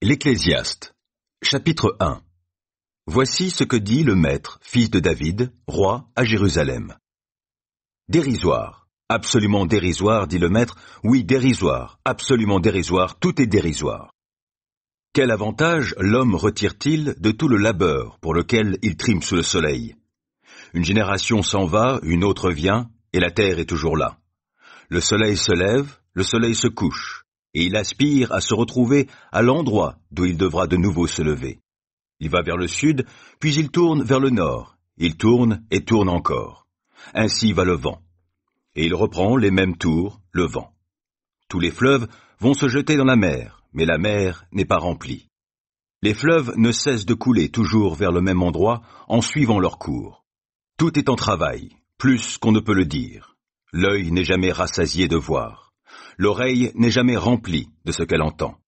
L'Ecclésiaste Chapitre 1 Voici ce que dit le Maître, fils de David, roi à Jérusalem. Dérisoire, absolument dérisoire, dit le Maître, oui dérisoire, absolument dérisoire, tout est dérisoire. Quel avantage l'homme retire-t-il de tout le labeur pour lequel il trime sous le soleil Une génération s'en va, une autre vient, et la terre est toujours là. Le soleil se lève, le soleil se couche, et il aspire à se retrouver à l'endroit d'où il devra de nouveau se lever. Il va vers le sud, puis il tourne vers le nord, il tourne et tourne encore. Ainsi va le vent. Et il reprend les mêmes tours, le vent. Tous les fleuves vont se jeter dans la mer, mais la mer n'est pas remplie. Les fleuves ne cessent de couler toujours vers le même endroit en suivant leur cours. Tout est en travail, plus qu'on ne peut le dire. L'œil n'est jamais rassasié de voir. L'oreille n'est jamais remplie de ce qu'elle entend.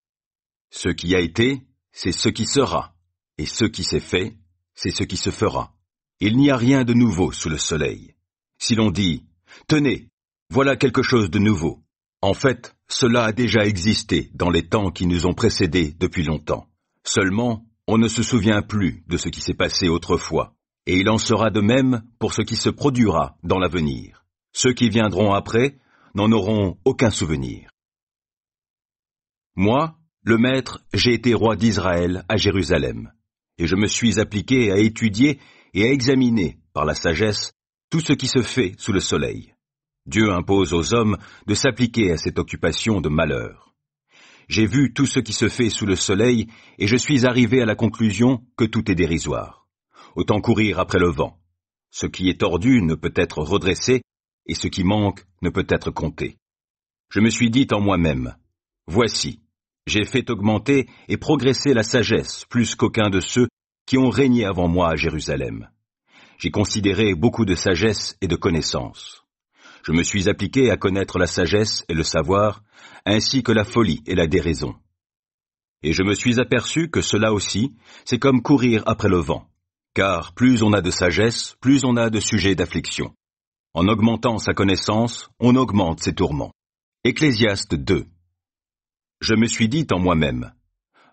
Ce qui a été, c'est ce qui sera, et ce qui s'est fait, c'est ce qui se fera. Il n'y a rien de nouveau sous le soleil. Si l'on dit ⁇ Tenez, voilà quelque chose de nouveau ⁇ en fait, cela a déjà existé dans les temps qui nous ont précédés depuis longtemps. Seulement, on ne se souvient plus de ce qui s'est passé autrefois, et il en sera de même pour ce qui se produira dans l'avenir. Ceux qui viendront après n'en auront aucun souvenir. Moi, le Maître, j'ai été roi d'Israël à Jérusalem, et je me suis appliqué à étudier et à examiner, par la sagesse, tout ce qui se fait sous le soleil. Dieu impose aux hommes de s'appliquer à cette occupation de malheur. J'ai vu tout ce qui se fait sous le soleil, et je suis arrivé à la conclusion que tout est dérisoire. Autant courir après le vent. Ce qui est tordu ne peut être redressé, et ce qui manque ne peut être compté. Je me suis dit en moi-même, Voici, j'ai fait augmenter et progresser la sagesse plus qu'aucun de ceux qui ont régné avant moi à Jérusalem. J'ai considéré beaucoup de sagesse et de connaissance. Je me suis appliqué à connaître la sagesse et le savoir, ainsi que la folie et la déraison. Et je me suis aperçu que cela aussi, c'est comme courir après le vent, car plus on a de sagesse, plus on a de sujets d'affliction. En augmentant sa connaissance, on augmente ses tourments. Ecclésiaste 2 Je me suis dit en moi-même,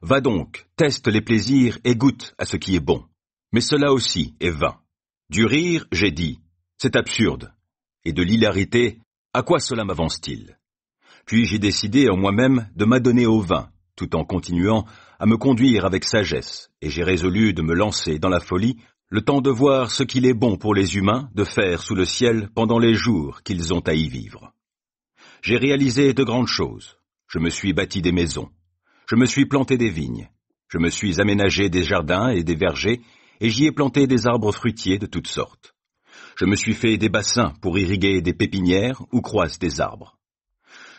Va donc, teste les plaisirs et goûte à ce qui est bon. Mais cela aussi est vain. Du rire, j'ai dit, c'est absurde. Et de l'hilarité, à quoi cela m'avance-t-il Puis j'ai décidé en moi-même de m'adonner au vin, tout en continuant à me conduire avec sagesse, et j'ai résolu de me lancer dans la folie le temps de voir ce qu'il est bon pour les humains de faire sous le ciel pendant les jours qu'ils ont à y vivre. J'ai réalisé de grandes choses. Je me suis bâti des maisons. Je me suis planté des vignes. Je me suis aménagé des jardins et des vergers, et j'y ai planté des arbres fruitiers de toutes sortes. Je me suis fait des bassins pour irriguer des pépinières où croissent des arbres.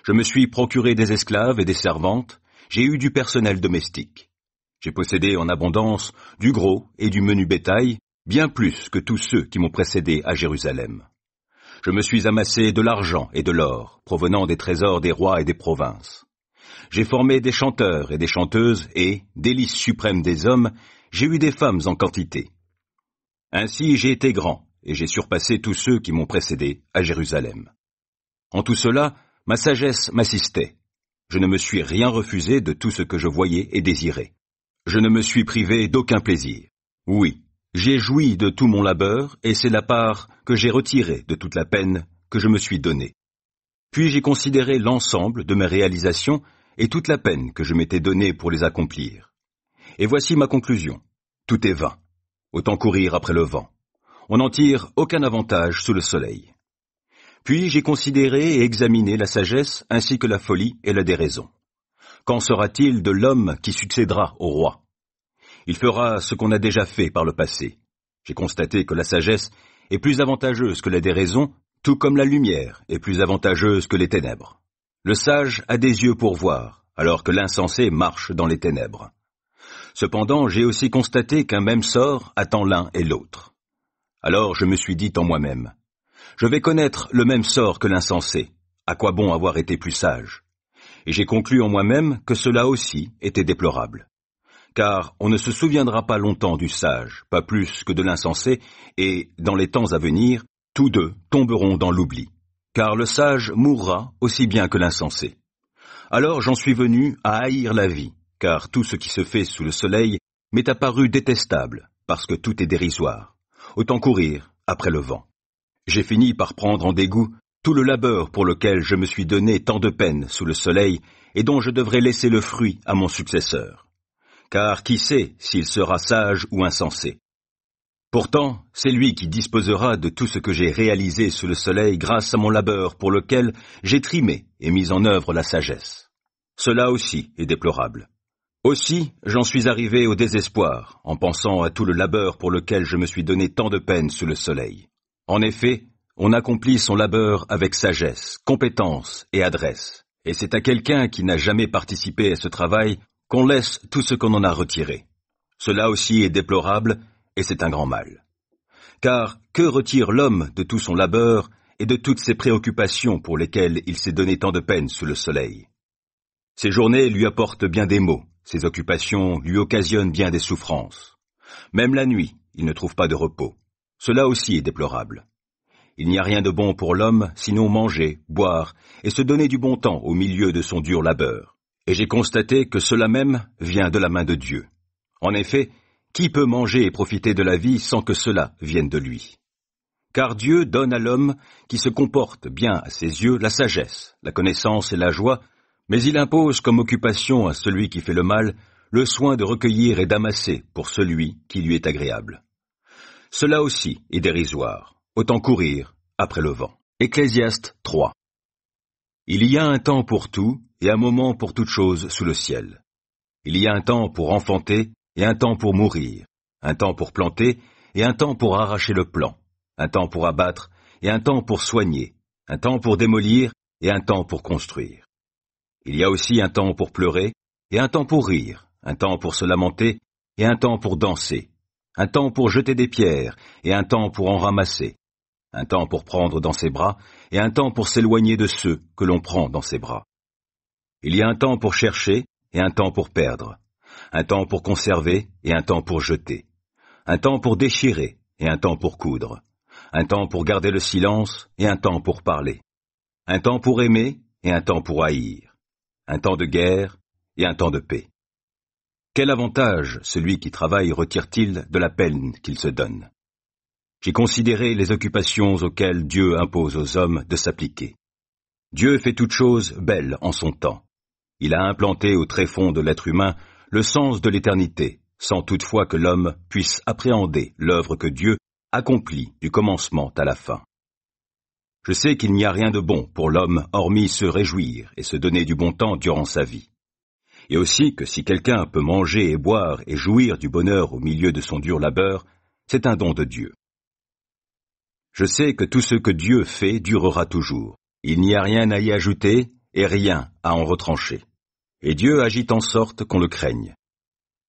Je me suis procuré des esclaves et des servantes, j'ai eu du personnel domestique. J'ai possédé en abondance du gros et du menu bétail, bien plus que tous ceux qui m'ont précédé à Jérusalem. Je me suis amassé de l'argent et de l'or, provenant des trésors des rois et des provinces. J'ai formé des chanteurs et des chanteuses, et, délice suprême des hommes, j'ai eu des femmes en quantité. Ainsi j'ai été grand, et j'ai surpassé tous ceux qui m'ont précédé à Jérusalem. En tout cela, ma sagesse m'assistait. Je ne me suis rien refusé de tout ce que je voyais et désirais. Je ne me suis privé d'aucun plaisir. Oui, j'ai joui de tout mon labeur, et c'est la part que j'ai retirée de toute la peine que je me suis donnée. Puis j'ai considéré l'ensemble de mes réalisations et toute la peine que je m'étais donnée pour les accomplir. Et voici ma conclusion. Tout est vain. Autant courir après le vent. On n'en tire aucun avantage sous le soleil. Puis j'ai considéré et examiné la sagesse ainsi que la folie et la déraison. Qu'en sera-t-il de l'homme qui succédera au roi Il fera ce qu'on a déjà fait par le passé. J'ai constaté que la sagesse est plus avantageuse que la déraison, tout comme la lumière est plus avantageuse que les ténèbres. Le sage a des yeux pour voir, alors que l'insensé marche dans les ténèbres. Cependant, j'ai aussi constaté qu'un même sort attend l'un et l'autre. Alors je me suis dit en moi-même, je vais connaître le même sort que l'insensé, à quoi bon avoir été plus sage et j'ai conclu en moi-même que cela aussi était déplorable. Car on ne se souviendra pas longtemps du sage, pas plus que de l'insensé, et, dans les temps à venir, tous deux tomberont dans l'oubli. Car le sage mourra aussi bien que l'insensé. Alors j'en suis venu à haïr la vie, car tout ce qui se fait sous le soleil m'est apparu détestable, parce que tout est dérisoire. Autant courir après le vent. J'ai fini par prendre en dégoût tout le labeur pour lequel je me suis donné tant de peine sous le soleil, et dont je devrais laisser le fruit à mon successeur. Car qui sait s'il sera sage ou insensé Pourtant, c'est lui qui disposera de tout ce que j'ai réalisé sous le soleil grâce à mon labeur pour lequel j'ai trimé et mis en œuvre la sagesse. Cela aussi est déplorable. Aussi, j'en suis arrivé au désespoir en pensant à tout le labeur pour lequel je me suis donné tant de peine sous le soleil. En effet, on accomplit son labeur avec sagesse, compétence et adresse, et c'est à quelqu'un qui n'a jamais participé à ce travail qu'on laisse tout ce qu'on en a retiré. Cela aussi est déplorable, et c'est un grand mal. Car que retire l'homme de tout son labeur et de toutes ses préoccupations pour lesquelles il s'est donné tant de peine sous le soleil Ses journées lui apportent bien des maux, ses occupations lui occasionnent bien des souffrances. Même la nuit, il ne trouve pas de repos. Cela aussi est déplorable. Il n'y a rien de bon pour l'homme, sinon manger, boire, et se donner du bon temps au milieu de son dur labeur. Et j'ai constaté que cela même vient de la main de Dieu. En effet, qui peut manger et profiter de la vie sans que cela vienne de lui Car Dieu donne à l'homme qui se comporte bien à ses yeux la sagesse, la connaissance et la joie, mais il impose comme occupation à celui qui fait le mal le soin de recueillir et d'amasser pour celui qui lui est agréable. Cela aussi est dérisoire. Autant courir après le vent. Ecclésiaste 3. Il y a un temps pour tout et un moment pour toute chose sous le ciel. Il y a un temps pour enfanter et un temps pour mourir, un temps pour planter et un temps pour arracher le plan, un temps pour abattre et un temps pour soigner, un temps pour démolir et un temps pour construire. Il y a aussi un temps pour pleurer et un temps pour rire, un temps pour se lamenter et un temps pour danser, un temps pour jeter des pierres et un temps pour en ramasser, un temps pour prendre dans ses bras, et un temps pour s'éloigner de ceux que l'on prend dans ses bras. Il y a un temps pour chercher, et un temps pour perdre, un temps pour conserver, et un temps pour jeter, un temps pour déchirer, et un temps pour coudre, un temps pour garder le silence, et un temps pour parler, un temps pour aimer, et un temps pour haïr, un temps de guerre, et un temps de paix. Quel avantage celui qui travaille retire-t-il de la peine qu'il se donne j'ai considéré les occupations auxquelles Dieu impose aux hommes de s'appliquer. Dieu fait toute chose belle en son temps. Il a implanté au tréfonds de l'être humain le sens de l'éternité, sans toutefois que l'homme puisse appréhender l'œuvre que Dieu accomplit du commencement à la fin. Je sais qu'il n'y a rien de bon pour l'homme hormis se réjouir et se donner du bon temps durant sa vie. Et aussi que si quelqu'un peut manger et boire et jouir du bonheur au milieu de son dur labeur, c'est un don de Dieu. Je sais que tout ce que Dieu fait durera toujours. Il n'y a rien à y ajouter et rien à en retrancher. Et Dieu agit en sorte qu'on le craigne.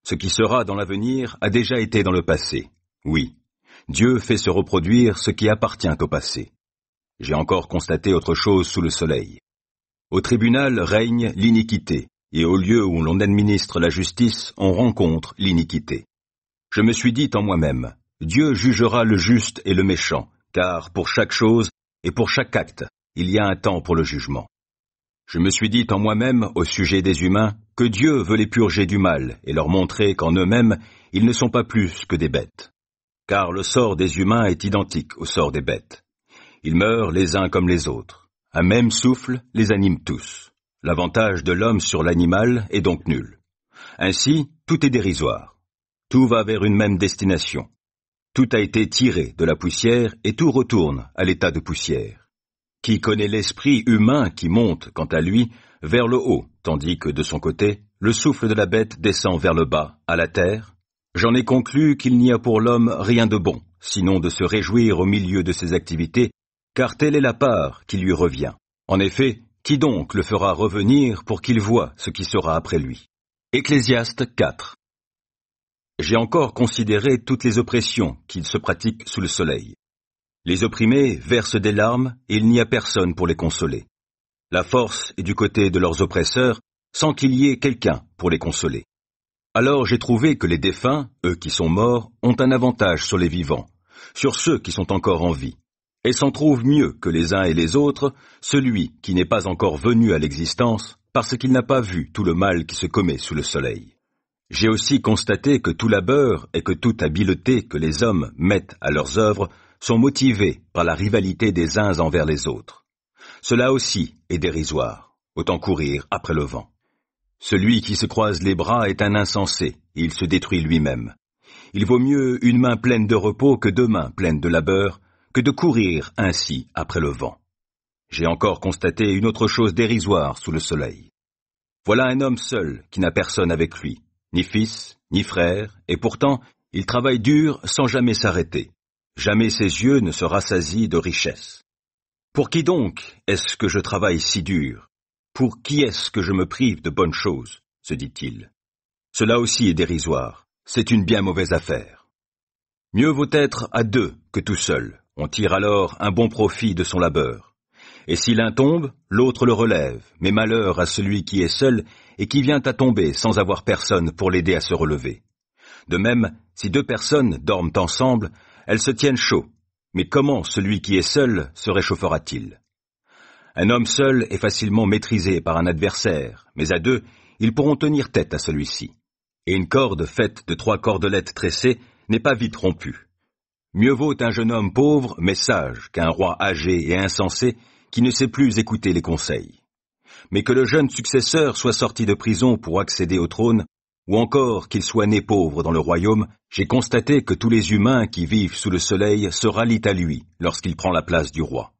Ce qui sera dans l'avenir a déjà été dans le passé. Oui, Dieu fait se reproduire ce qui appartient au passé. J'ai encore constaté autre chose sous le soleil. Au tribunal règne l'iniquité, et au lieu où l'on administre la justice, on rencontre l'iniquité. Je me suis dit en moi-même, Dieu jugera le juste et le méchant, car pour chaque chose et pour chaque acte, il y a un temps pour le jugement. Je me suis dit en moi-même, au sujet des humains, que Dieu veut les purger du mal et leur montrer qu'en eux-mêmes, ils ne sont pas plus que des bêtes. Car le sort des humains est identique au sort des bêtes. Ils meurent les uns comme les autres. Un même souffle les anime tous. L'avantage de l'homme sur l'animal est donc nul. Ainsi, tout est dérisoire. Tout va vers une même destination. Tout a été tiré de la poussière et tout retourne à l'état de poussière. Qui connaît l'esprit humain qui monte, quant à lui, vers le haut, tandis que de son côté, le souffle de la bête descend vers le bas, à la terre J'en ai conclu qu'il n'y a pour l'homme rien de bon, sinon de se réjouir au milieu de ses activités, car telle est la part qui lui revient. En effet, qui donc le fera revenir pour qu'il voie ce qui sera après lui Ecclésiaste 4 j'ai encore considéré toutes les oppressions qu'ils se pratiquent sous le soleil. Les opprimés versent des larmes et il n'y a personne pour les consoler. La force est du côté de leurs oppresseurs sans qu'il y ait quelqu'un pour les consoler. Alors j'ai trouvé que les défunts, eux qui sont morts, ont un avantage sur les vivants, sur ceux qui sont encore en vie, et s'en trouvent mieux que les uns et les autres, celui qui n'est pas encore venu à l'existence, parce qu'il n'a pas vu tout le mal qui se commet sous le soleil. J'ai aussi constaté que tout labeur et que toute habileté que les hommes mettent à leurs œuvres sont motivés par la rivalité des uns envers les autres. Cela aussi est dérisoire, autant courir après le vent. Celui qui se croise les bras est un insensé, et il se détruit lui-même. Il vaut mieux une main pleine de repos que deux mains pleines de labeur, que de courir ainsi après le vent. J'ai encore constaté une autre chose dérisoire sous le soleil. Voilà un homme seul qui n'a personne avec lui, ni fils, ni frère, et pourtant il travaille dur sans jamais s'arrêter. Jamais ses yeux ne se rassasient de richesses. Pour qui donc est-ce que je travaille si dur Pour qui est-ce que je me prive de bonnes choses se dit-il. Cela aussi est dérisoire, c'est une bien mauvaise affaire. Mieux vaut être à deux que tout seul, on tire alors un bon profit de son labeur. Et si l'un tombe, l'autre le relève, mais malheur à celui qui est seul et qui vient à tomber sans avoir personne pour l'aider à se relever. De même, si deux personnes dorment ensemble, elles se tiennent chaud, mais comment celui qui est seul se réchauffera-t-il Un homme seul est facilement maîtrisé par un adversaire, mais à deux, ils pourront tenir tête à celui-ci. Et une corde faite de trois cordelettes tressées n'est pas vite rompue. Mieux vaut un jeune homme pauvre mais sage qu'un roi âgé et insensé qui ne sait plus écouter les conseils. Mais que le jeune successeur soit sorti de prison pour accéder au trône, ou encore qu'il soit né pauvre dans le royaume, j'ai constaté que tous les humains qui vivent sous le soleil se rallient à lui lorsqu'il prend la place du roi.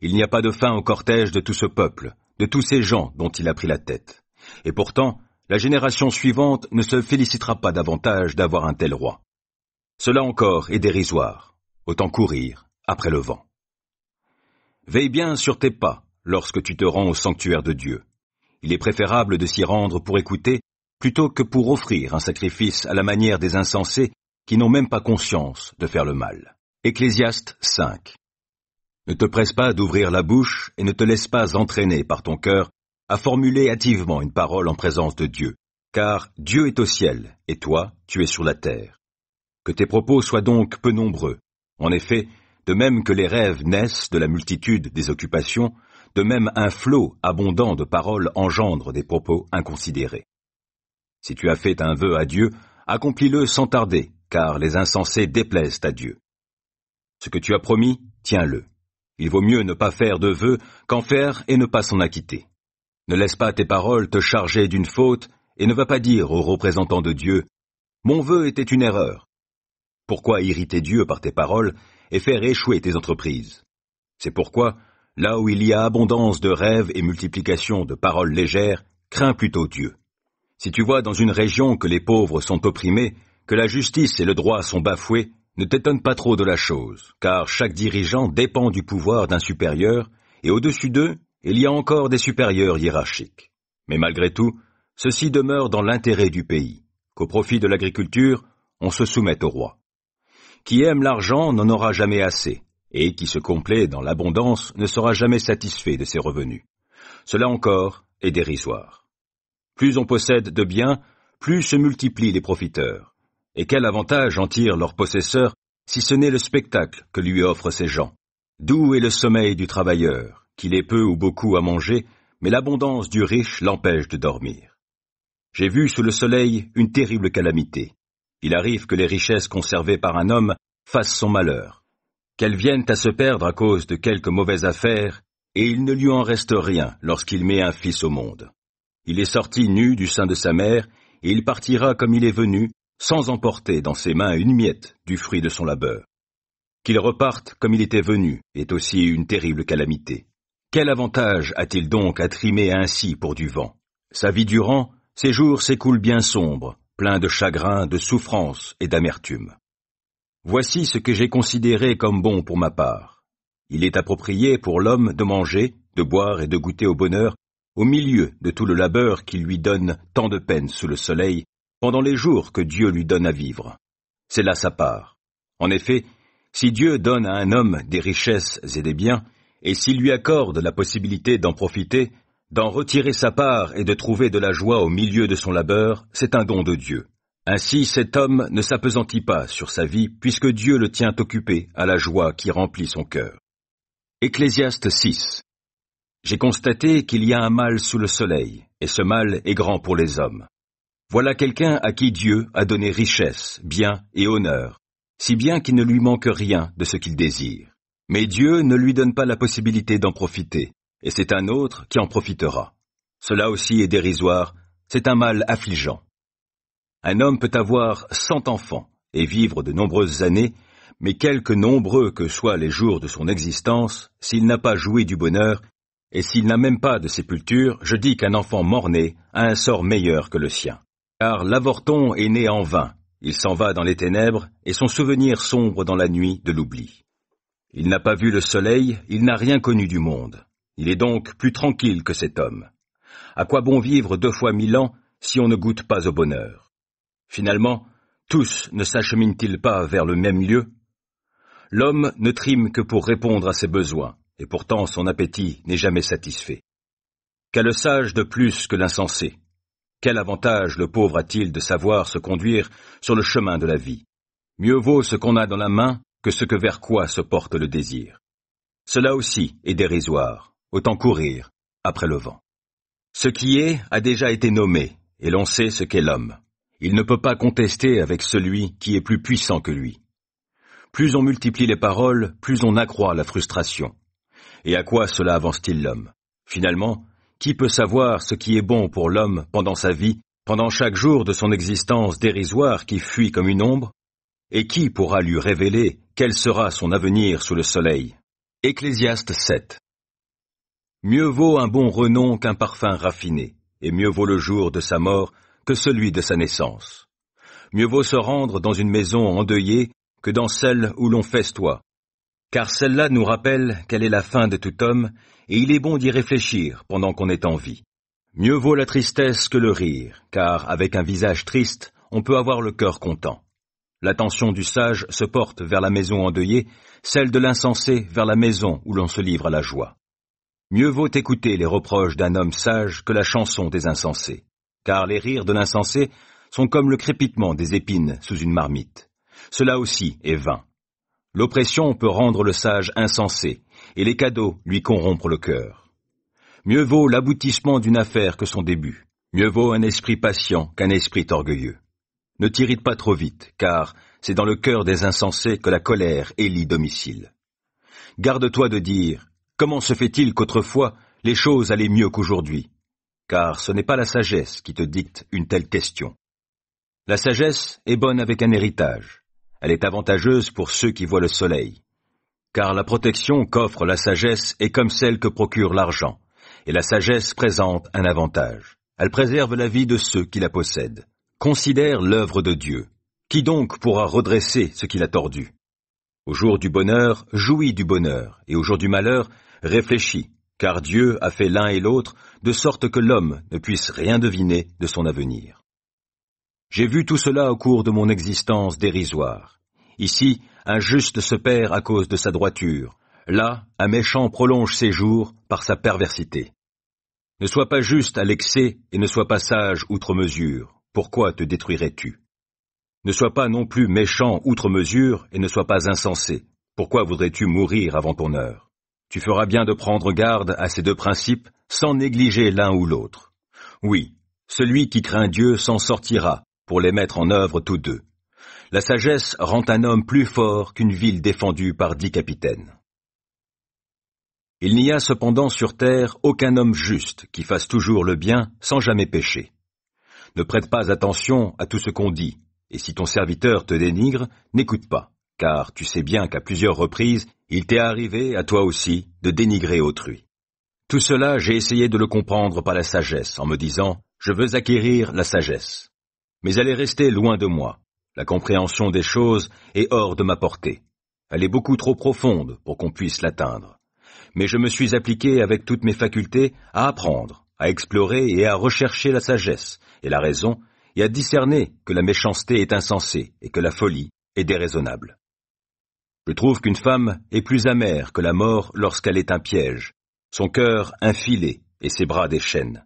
Il n'y a pas de fin au cortège de tout ce peuple, de tous ces gens dont il a pris la tête. Et pourtant, la génération suivante ne se félicitera pas davantage d'avoir un tel roi. Cela encore est dérisoire. Autant courir après le vent. Veille bien sur tes pas lorsque tu te rends au sanctuaire de Dieu. Il est préférable de s'y rendre pour écouter plutôt que pour offrir un sacrifice à la manière des insensés qui n'ont même pas conscience de faire le mal. Ecclésiaste 5. Ne te presse pas d'ouvrir la bouche et ne te laisse pas entraîner par ton cœur à formuler hâtivement une parole en présence de Dieu, car Dieu est au ciel et toi, tu es sur la terre. Que tes propos soient donc peu nombreux. En effet, de même que les rêves naissent de la multitude des occupations, de même un flot abondant de paroles engendre des propos inconsidérés. Si tu as fait un vœu à Dieu, accomplis-le sans tarder, car les insensés déplaisent à Dieu. Ce que tu as promis, tiens-le. Il vaut mieux ne pas faire de vœux qu'en faire et ne pas s'en acquitter. Ne laisse pas tes paroles te charger d'une faute et ne va pas dire aux représentants de Dieu Mon vœu était une erreur. Pourquoi irriter Dieu par tes paroles et faire échouer tes entreprises. C'est pourquoi, là où il y a abondance de rêves et multiplication de paroles légères, crains plutôt Dieu. Si tu vois dans une région que les pauvres sont opprimés, que la justice et le droit sont bafoués, ne t'étonne pas trop de la chose, car chaque dirigeant dépend du pouvoir d'un supérieur, et au-dessus d'eux, il y a encore des supérieurs hiérarchiques. Mais malgré tout, ceci demeure dans l'intérêt du pays, qu'au profit de l'agriculture, on se soumette au roi. Qui aime l'argent n'en aura jamais assez, et qui se complaît dans l'abondance ne sera jamais satisfait de ses revenus. Cela encore est dérisoire. Plus on possède de biens, plus se multiplient les profiteurs. Et quel avantage en tirent leurs possesseurs si ce n'est le spectacle que lui offrent ces gens D'où est le sommeil du travailleur, qu'il ait peu ou beaucoup à manger, mais l'abondance du riche l'empêche de dormir. J'ai vu sous le soleil une terrible calamité, il arrive que les richesses conservées par un homme fassent son malheur, qu'elles viennent à se perdre à cause de quelques mauvaise affaires, et il ne lui en reste rien lorsqu'il met un fils au monde. Il est sorti nu du sein de sa mère, et il partira comme il est venu, sans emporter dans ses mains une miette du fruit de son labeur. Qu'il reparte comme il était venu est aussi une terrible calamité. Quel avantage a-t-il donc à trimer ainsi pour du vent Sa vie durant, ses jours s'écoulent bien sombres, plein de chagrin, de souffrance et d'amertume. Voici ce que j'ai considéré comme bon pour ma part. Il est approprié pour l'homme de manger, de boire et de goûter au bonheur, au milieu de tout le labeur qui lui donne tant de peine sous le soleil, pendant les jours que Dieu lui donne à vivre. C'est là sa part. En effet, si Dieu donne à un homme des richesses et des biens, et s'il lui accorde la possibilité d'en profiter, D'en retirer sa part et de trouver de la joie au milieu de son labeur, c'est un don de Dieu. Ainsi cet homme ne s'apesantit pas sur sa vie, puisque Dieu le tient occupé à la joie qui remplit son cœur. Ecclésiaste 6 J'ai constaté qu'il y a un mal sous le soleil, et ce mal est grand pour les hommes. Voilà quelqu'un à qui Dieu a donné richesse, bien et honneur, si bien qu'il ne lui manque rien de ce qu'il désire. Mais Dieu ne lui donne pas la possibilité d'en profiter, et c'est un autre qui en profitera. Cela aussi est dérisoire, c'est un mal affligeant. Un homme peut avoir cent enfants et vivre de nombreuses années, mais quelque nombreux que soient les jours de son existence, s'il n'a pas joué du bonheur, et s'il n'a même pas de sépulture, je dis qu'un enfant mort-né a un sort meilleur que le sien. Car l'avorton est né en vain, il s'en va dans les ténèbres, et son souvenir sombre dans la nuit de l'oubli. Il n'a pas vu le soleil, il n'a rien connu du monde. Il est donc plus tranquille que cet homme. À quoi bon vivre deux fois mille ans si on ne goûte pas au bonheur Finalement, tous ne s'acheminent-ils pas vers le même lieu L'homme ne trime que pour répondre à ses besoins, et pourtant son appétit n'est jamais satisfait. Qu'a le sage de plus que l'insensé Quel avantage le pauvre a-t-il de savoir se conduire sur le chemin de la vie Mieux vaut ce qu'on a dans la main que ce que vers quoi se porte le désir. Cela aussi est dérisoire. Autant courir, après le vent. Ce qui est a déjà été nommé, et l'on sait ce qu'est l'homme. Il ne peut pas contester avec celui qui est plus puissant que lui. Plus on multiplie les paroles, plus on accroît la frustration. Et à quoi cela avance-t-il l'homme Finalement, qui peut savoir ce qui est bon pour l'homme pendant sa vie, pendant chaque jour de son existence dérisoire qui fuit comme une ombre Et qui pourra lui révéler quel sera son avenir sous le soleil Ecclésiaste 7 Mieux vaut un bon renom qu'un parfum raffiné, et mieux vaut le jour de sa mort que celui de sa naissance. Mieux vaut se rendre dans une maison endeuillée que dans celle où l'on festoie, car celle-là nous rappelle quelle est la fin de tout homme, et il est bon d'y réfléchir pendant qu'on est en vie. Mieux vaut la tristesse que le rire, car avec un visage triste, on peut avoir le cœur content. L'attention du sage se porte vers la maison endeuillée, celle de l'insensé vers la maison où l'on se livre à la joie. Mieux vaut écouter les reproches d'un homme sage que la chanson des insensés, car les rires de l'insensé sont comme le crépitement des épines sous une marmite. Cela aussi est vain. L'oppression peut rendre le sage insensé, et les cadeaux lui corrompre le cœur. Mieux vaut l'aboutissement d'une affaire que son début. Mieux vaut un esprit patient qu'un esprit orgueilleux. Ne t'irrite pas trop vite, car c'est dans le cœur des insensés que la colère élit domicile. Garde-toi de dire Comment se fait-il qu'autrefois les choses allaient mieux qu'aujourd'hui Car ce n'est pas la sagesse qui te dicte une telle question. La sagesse est bonne avec un héritage. Elle est avantageuse pour ceux qui voient le soleil. Car la protection qu'offre la sagesse est comme celle que procure l'argent, et la sagesse présente un avantage. Elle préserve la vie de ceux qui la possèdent. Considère l'œuvre de Dieu. Qui donc pourra redresser ce qu'il a tordu Au jour du bonheur, jouis du bonheur, et au jour du malheur, Réfléchis, car Dieu a fait l'un et l'autre de sorte que l'homme ne puisse rien deviner de son avenir. J'ai vu tout cela au cours de mon existence dérisoire. Ici, un juste se perd à cause de sa droiture. Là, un méchant prolonge ses jours par sa perversité. Ne sois pas juste à l'excès et ne sois pas sage outre mesure. Pourquoi te détruirais-tu Ne sois pas non plus méchant outre mesure et ne sois pas insensé. Pourquoi voudrais-tu mourir avant ton heure tu feras bien de prendre garde à ces deux principes sans négliger l'un ou l'autre. Oui, celui qui craint Dieu s'en sortira pour les mettre en œuvre tous deux. La sagesse rend un homme plus fort qu'une ville défendue par dix capitaines. Il n'y a cependant sur terre aucun homme juste qui fasse toujours le bien sans jamais pécher. Ne prête pas attention à tout ce qu'on dit, et si ton serviteur te dénigre, n'écoute pas, car tu sais bien qu'à plusieurs reprises il t'est arrivé, à toi aussi, de dénigrer autrui. Tout cela, j'ai essayé de le comprendre par la sagesse, en me disant, je veux acquérir la sagesse. Mais elle est restée loin de moi. La compréhension des choses est hors de ma portée. Elle est beaucoup trop profonde pour qu'on puisse l'atteindre. Mais je me suis appliqué avec toutes mes facultés à apprendre, à explorer et à rechercher la sagesse et la raison, et à discerner que la méchanceté est insensée et que la folie est déraisonnable. Je trouve qu'une femme est plus amère que la mort lorsqu'elle est un piège, son cœur un filet et ses bras des chaînes.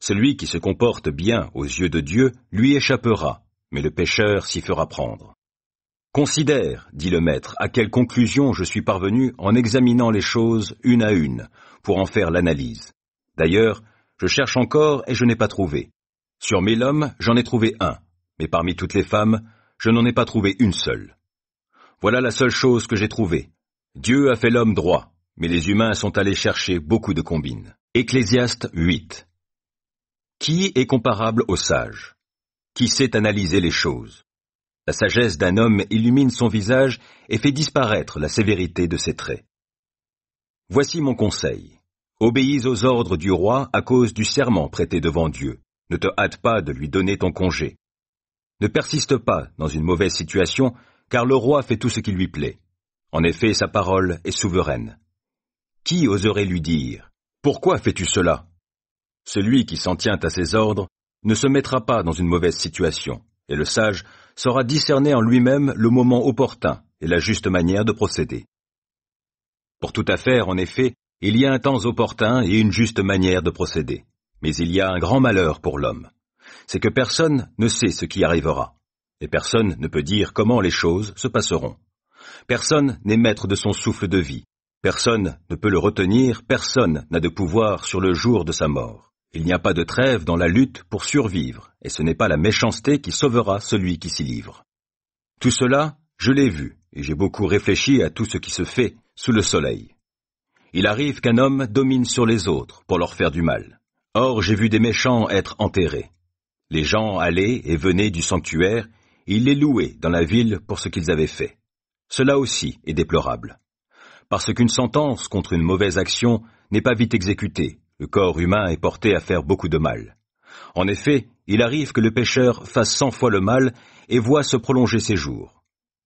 Celui qui se comporte bien aux yeux de Dieu lui échappera, mais le pécheur s'y fera prendre. Considère, dit le Maître, à quelle conclusion je suis parvenu en examinant les choses une à une, pour en faire l'analyse. D'ailleurs, je cherche encore et je n'ai pas trouvé. Sur mille hommes, j'en ai trouvé un, mais parmi toutes les femmes, je n'en ai pas trouvé une seule. Voilà la seule chose que j'ai trouvée. Dieu a fait l'homme droit, mais les humains sont allés chercher beaucoup de combines. Ecclésiaste 8. Qui est comparable au sage Qui sait analyser les choses La sagesse d'un homme illumine son visage et fait disparaître la sévérité de ses traits. Voici mon conseil. Obéis aux ordres du roi à cause du serment prêté devant Dieu. Ne te hâte pas de lui donner ton congé. Ne persiste pas dans une mauvaise situation car le roi fait tout ce qui lui plaît. En effet, sa parole est souveraine. Qui oserait lui dire Pourquoi fais-tu cela Celui qui s'en tient à ses ordres ne se mettra pas dans une mauvaise situation, et le sage saura discerner en lui-même le moment opportun et la juste manière de procéder. Pour toute affaire, en effet, il y a un temps opportun et une juste manière de procéder. Mais il y a un grand malheur pour l'homme. C'est que personne ne sait ce qui arrivera et personne ne peut dire comment les choses se passeront. Personne n'est maître de son souffle de vie, personne ne peut le retenir, personne n'a de pouvoir sur le jour de sa mort. Il n'y a pas de trêve dans la lutte pour survivre, et ce n'est pas la méchanceté qui sauvera celui qui s'y livre. Tout cela, je l'ai vu, et j'ai beaucoup réfléchi à tout ce qui se fait sous le soleil. Il arrive qu'un homme domine sur les autres pour leur faire du mal. Or j'ai vu des méchants être enterrés. Les gens allaient et venaient du sanctuaire, il les louait dans la ville pour ce qu'ils avaient fait. Cela aussi est déplorable. Parce qu'une sentence contre une mauvaise action n'est pas vite exécutée, le corps humain est porté à faire beaucoup de mal. En effet, il arrive que le pécheur fasse cent fois le mal et voit se prolonger ses jours.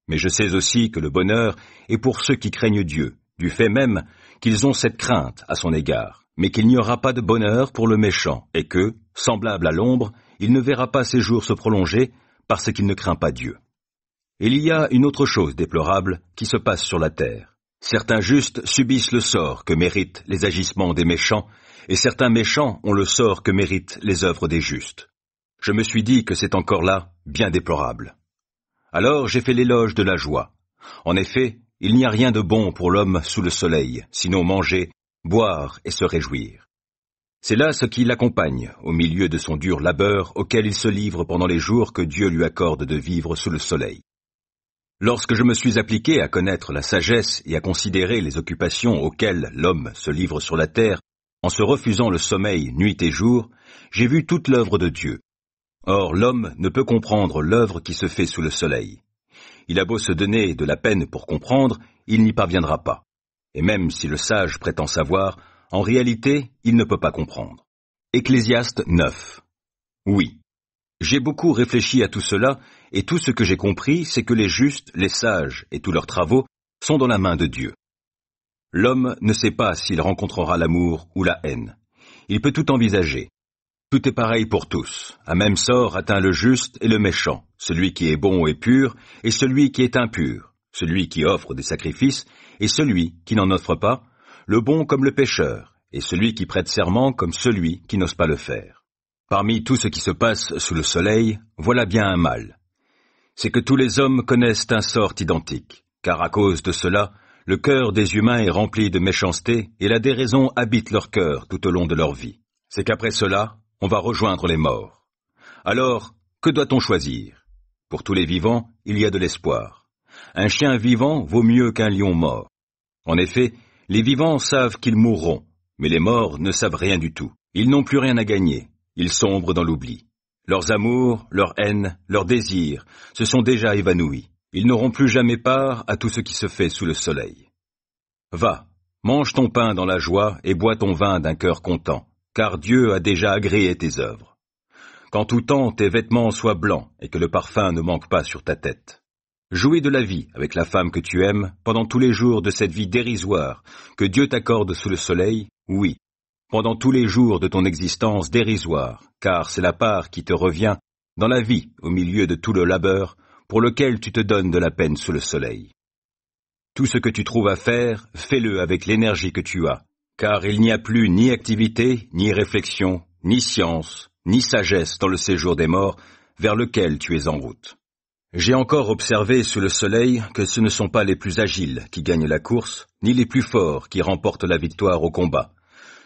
Mais je sais aussi que le bonheur est pour ceux qui craignent Dieu, du fait même qu'ils ont cette crainte à son égard, mais qu'il n'y aura pas de bonheur pour le méchant, et que, semblable à l'ombre, il ne verra pas ses jours se prolonger, parce qu'il ne craint pas Dieu. il y a une autre chose déplorable qui se passe sur la terre. Certains justes subissent le sort que méritent les agissements des méchants, et certains méchants ont le sort que méritent les œuvres des justes. Je me suis dit que c'est encore là bien déplorable. Alors j'ai fait l'éloge de la joie. En effet, il n'y a rien de bon pour l'homme sous le soleil, sinon manger, boire et se réjouir. C'est là ce qui l'accompagne, au milieu de son dur labeur auquel il se livre pendant les jours que Dieu lui accorde de vivre sous le soleil. Lorsque je me suis appliqué à connaître la sagesse et à considérer les occupations auxquelles l'homme se livre sur la terre, en se refusant le sommeil nuit et jour, j'ai vu toute l'œuvre de Dieu. Or l'homme ne peut comprendre l'œuvre qui se fait sous le soleil. Il a beau se donner de la peine pour comprendre, il n'y parviendra pas. Et même si le sage prétend savoir, en réalité, il ne peut pas comprendre. Ecclésiaste 9. Oui. J'ai beaucoup réfléchi à tout cela, et tout ce que j'ai compris, c'est que les justes, les sages et tous leurs travaux sont dans la main de Dieu. L'homme ne sait pas s'il rencontrera l'amour ou la haine. Il peut tout envisager. Tout est pareil pour tous. Un même sort atteint le juste et le méchant, celui qui est bon et pur, et celui qui est impur, celui qui offre des sacrifices, et celui qui n'en offre pas, le bon comme le pécheur, et celui qui prête serment comme celui qui n'ose pas le faire. Parmi tout ce qui se passe sous le soleil, voilà bien un mal. C'est que tous les hommes connaissent un sort identique, car à cause de cela, le cœur des humains est rempli de méchanceté et la déraison habite leur cœur tout au long de leur vie. C'est qu'après cela, on va rejoindre les morts. Alors, que doit-on choisir Pour tous les vivants, il y a de l'espoir. Un chien vivant vaut mieux qu'un lion mort. En effet, les vivants savent qu'ils mourront, mais les morts ne savent rien du tout. Ils n'ont plus rien à gagner, ils sombrent dans l'oubli. Leurs amours, leurs haines, leurs désirs se sont déjà évanouis. Ils n'auront plus jamais part à tout ce qui se fait sous le soleil. Va, mange ton pain dans la joie et bois ton vin d'un cœur content, car Dieu a déjà agréé tes œuvres. Qu'en tout temps tes vêtements soient blancs et que le parfum ne manque pas sur ta tête. Jouer de la vie avec la femme que tu aimes pendant tous les jours de cette vie dérisoire que Dieu t'accorde sous le soleil, oui, pendant tous les jours de ton existence dérisoire, car c'est la part qui te revient dans la vie au milieu de tout le labeur pour lequel tu te donnes de la peine sous le soleil. Tout ce que tu trouves à faire, fais-le avec l'énergie que tu as, car il n'y a plus ni activité, ni réflexion, ni science, ni sagesse dans le séjour des morts vers lequel tu es en route. J'ai encore observé sous le soleil que ce ne sont pas les plus agiles qui gagnent la course, ni les plus forts qui remportent la victoire au combat.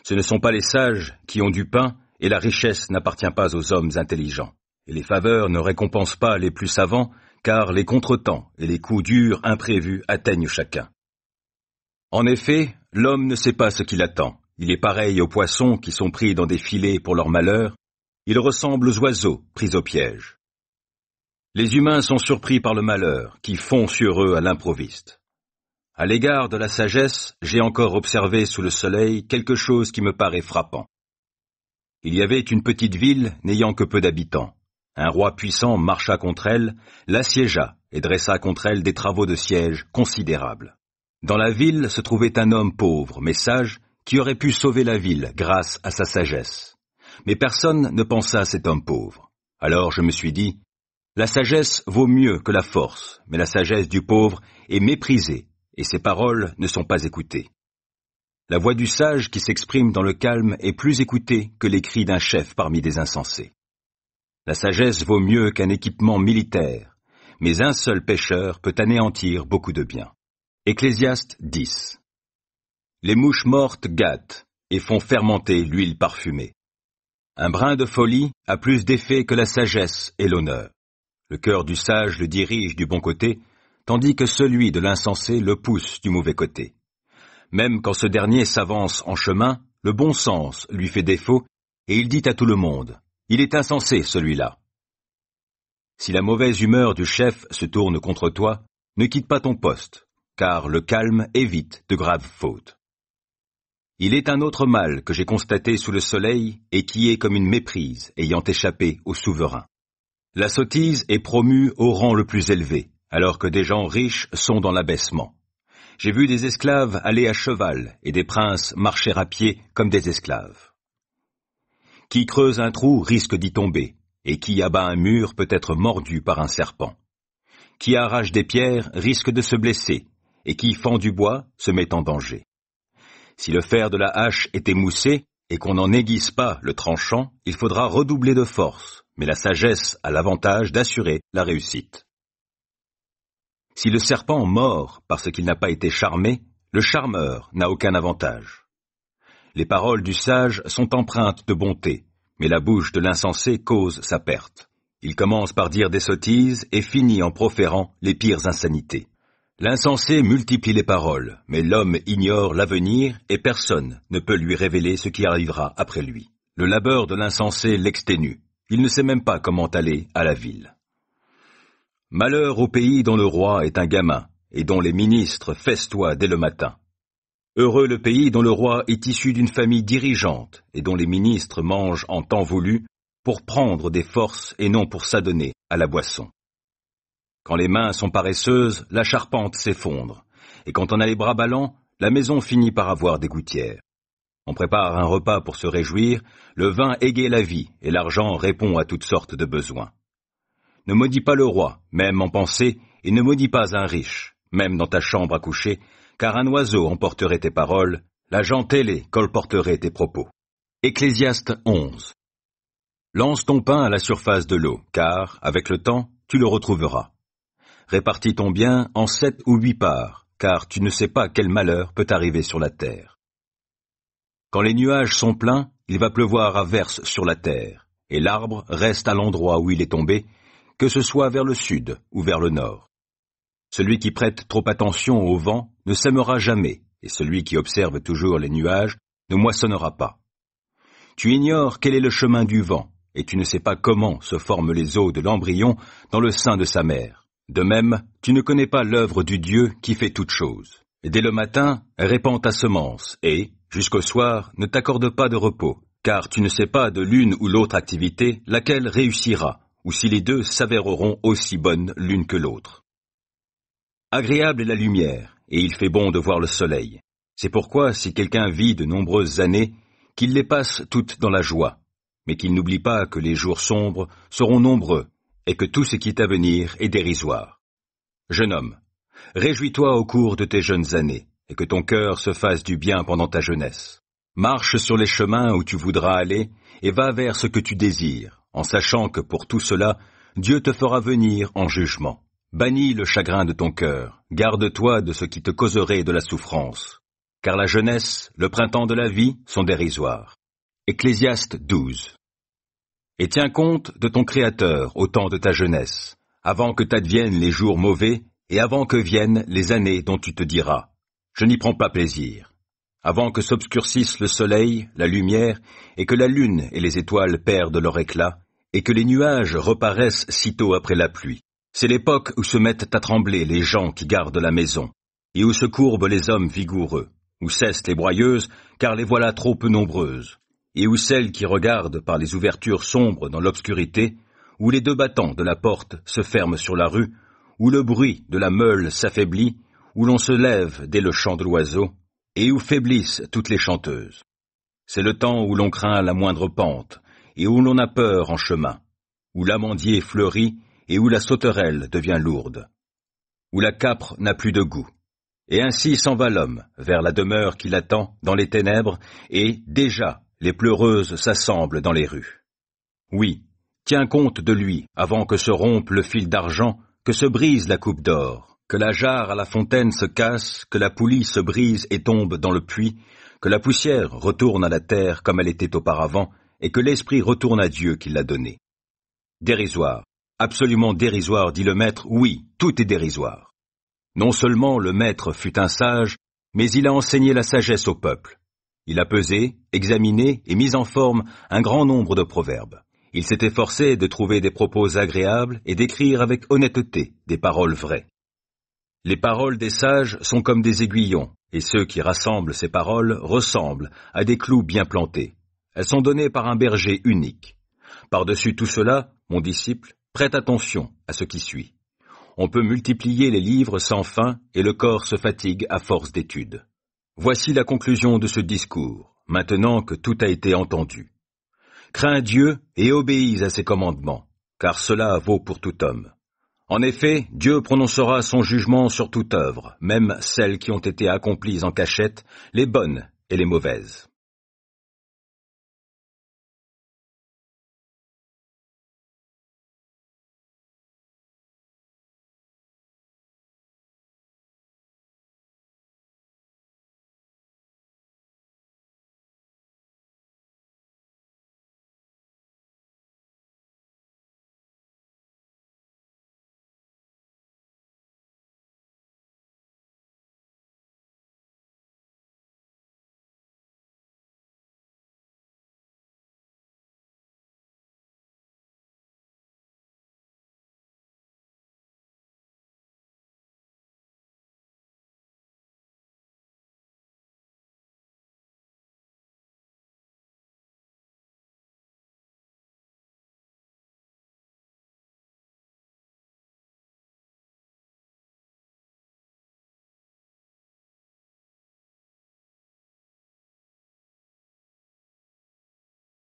Ce ne sont pas les sages qui ont du pain, et la richesse n'appartient pas aux hommes intelligents. Et les faveurs ne récompensent pas les plus savants, car les contretemps et les coups durs imprévus atteignent chacun. En effet, l'homme ne sait pas ce qu'il attend. Il est pareil aux poissons qui sont pris dans des filets pour leur malheur. Il ressemble aux oiseaux pris au piège. Les humains sont surpris par le malheur, qui fond sur eux à l'improviste. À l'égard de la sagesse, j'ai encore observé sous le soleil quelque chose qui me paraît frappant. Il y avait une petite ville n'ayant que peu d'habitants. Un roi puissant marcha contre elle, l'assiégea et dressa contre elle des travaux de siège considérables. Dans la ville se trouvait un homme pauvre mais sage qui aurait pu sauver la ville grâce à sa sagesse. Mais personne ne pensa à cet homme pauvre. Alors je me suis dit, la sagesse vaut mieux que la force, mais la sagesse du pauvre est méprisée, et ses paroles ne sont pas écoutées. La voix du sage qui s'exprime dans le calme est plus écoutée que les cris d'un chef parmi des insensés. La sagesse vaut mieux qu'un équipement militaire, mais un seul pêcheur peut anéantir beaucoup de biens. Ecclésiaste 10 Les mouches mortes gâtent et font fermenter l'huile parfumée. Un brin de folie a plus d'effet que la sagesse et l'honneur. Le cœur du sage le dirige du bon côté, tandis que celui de l'insensé le pousse du mauvais côté. Même quand ce dernier s'avance en chemin, le bon sens lui fait défaut, et il dit à tout le monde, Il est insensé celui-là. Si la mauvaise humeur du chef se tourne contre toi, ne quitte pas ton poste, car le calme évite de graves fautes. Il est un autre mal que j'ai constaté sous le soleil et qui est comme une méprise ayant échappé au souverain. La sottise est promue au rang le plus élevé, alors que des gens riches sont dans l'abaissement. J'ai vu des esclaves aller à cheval et des princes marcher à pied comme des esclaves. Qui creuse un trou risque d'y tomber, et qui abat un mur peut être mordu par un serpent. Qui arrache des pierres risque de se blesser, et qui fend du bois se met en danger. Si le fer de la hache est émoussé et qu'on n'en aiguise pas le tranchant, il faudra redoubler de force, mais la sagesse a l'avantage d'assurer la réussite. Si le serpent mord parce qu'il n'a pas été charmé, le charmeur n'a aucun avantage. Les paroles du sage sont empreintes de bonté, mais la bouche de l'insensé cause sa perte. Il commence par dire des sottises et finit en proférant les pires insanités. L'insensé multiplie les paroles, mais l'homme ignore l'avenir et personne ne peut lui révéler ce qui arrivera après lui. Le labeur de l'insensé l'exténue, il ne sait même pas comment aller à la ville. Malheur au pays dont le roi est un gamin et dont les ministres festoient dès le matin. Heureux le pays dont le roi est issu d'une famille dirigeante et dont les ministres mangent en temps voulu pour prendre des forces et non pour s'adonner à la boisson. Quand les mains sont paresseuses, la charpente s'effondre, et quand on a les bras ballants, la maison finit par avoir des gouttières prépare un repas pour se réjouir, le vin égaye la vie, et l'argent répond à toutes sortes de besoins. Ne maudis pas le roi, même en pensée, et ne maudis pas un riche, même dans ta chambre à coucher, car un oiseau emporterait tes paroles, la gent colporterait tes propos. Ecclésiaste 11 Lance ton pain à la surface de l'eau, car, avec le temps, tu le retrouveras. Répartis ton bien en sept ou huit parts, car tu ne sais pas quel malheur peut arriver sur la terre. Quand les nuages sont pleins, il va pleuvoir à verse sur la terre, et l'arbre reste à l'endroit où il est tombé, que ce soit vers le sud ou vers le nord. Celui qui prête trop attention au vent ne sèmera jamais, et celui qui observe toujours les nuages ne moissonnera pas. Tu ignores quel est le chemin du vent, et tu ne sais pas comment se forment les eaux de l'embryon dans le sein de sa mère. De même, tu ne connais pas l'œuvre du Dieu qui fait toutes choses. Dès le matin, répands ta semence, et, jusqu'au soir, ne t'accorde pas de repos, car tu ne sais pas de l'une ou l'autre activité laquelle réussira, ou si les deux s'avéreront aussi bonnes l'une que l'autre. Agréable est la lumière, et il fait bon de voir le soleil. C'est pourquoi, si quelqu'un vit de nombreuses années, qu'il les passe toutes dans la joie, mais qu'il n'oublie pas que les jours sombres seront nombreux, et que tout ce qui est à venir est dérisoire. Jeune homme, Réjouis-toi au cours de tes jeunes années, et que ton cœur se fasse du bien pendant ta jeunesse. Marche sur les chemins où tu voudras aller, et va vers ce que tu désires, en sachant que pour tout cela, Dieu te fera venir en jugement. Bannis le chagrin de ton cœur, garde-toi de ce qui te causerait de la souffrance, car la jeunesse, le printemps de la vie sont dérisoires. Ecclésiaste 12 Et tiens compte de ton Créateur au temps de ta jeunesse, avant que t'adviennent les jours mauvais et avant que viennent les années dont tu te diras, je n'y prends pas plaisir, avant que s'obscurcisse le soleil, la lumière, et que la lune et les étoiles perdent leur éclat, et que les nuages reparaissent sitôt après la pluie. C'est l'époque où se mettent à trembler les gens qui gardent la maison, et où se courbent les hommes vigoureux, où cessent les broyeuses, car les voilà trop peu nombreuses, et où celles qui regardent par les ouvertures sombres dans l'obscurité, où les deux battants de la porte se ferment sur la rue, où le bruit de la meule s'affaiblit, où l'on se lève dès le chant de l'oiseau, et où faiblissent toutes les chanteuses. C'est le temps où l'on craint la moindre pente, et où l'on a peur en chemin, où l'amandier fleurit, et où la sauterelle devient lourde, où la capre n'a plus de goût. Et ainsi s'en va l'homme vers la demeure qui l'attend dans les ténèbres, et déjà les pleureuses s'assemblent dans les rues. Oui, tiens compte de lui avant que se rompe le fil d'argent que se brise la coupe d'or, que la jarre à la fontaine se casse, que la poulie se brise et tombe dans le puits, que la poussière retourne à la terre comme elle était auparavant, et que l'esprit retourne à Dieu qui l'a donné. Dérisoire, absolument dérisoire, dit le maître, oui, tout est dérisoire. Non seulement le maître fut un sage, mais il a enseigné la sagesse au peuple. Il a pesé, examiné et mis en forme un grand nombre de proverbes. Il s'est efforcé de trouver des propos agréables et d'écrire avec honnêteté des paroles vraies. Les paroles des sages sont comme des aiguillons, et ceux qui rassemblent ces paroles ressemblent à des clous bien plantés. Elles sont données par un berger unique. Par-dessus tout cela, mon disciple, prête attention à ce qui suit. On peut multiplier les livres sans fin et le corps se fatigue à force d'études. Voici la conclusion de ce discours, maintenant que tout a été entendu. Crains Dieu et obéis à ses commandements, car cela vaut pour tout homme. En effet, Dieu prononcera son jugement sur toute œuvre, même celles qui ont été accomplies en cachette, les bonnes et les mauvaises.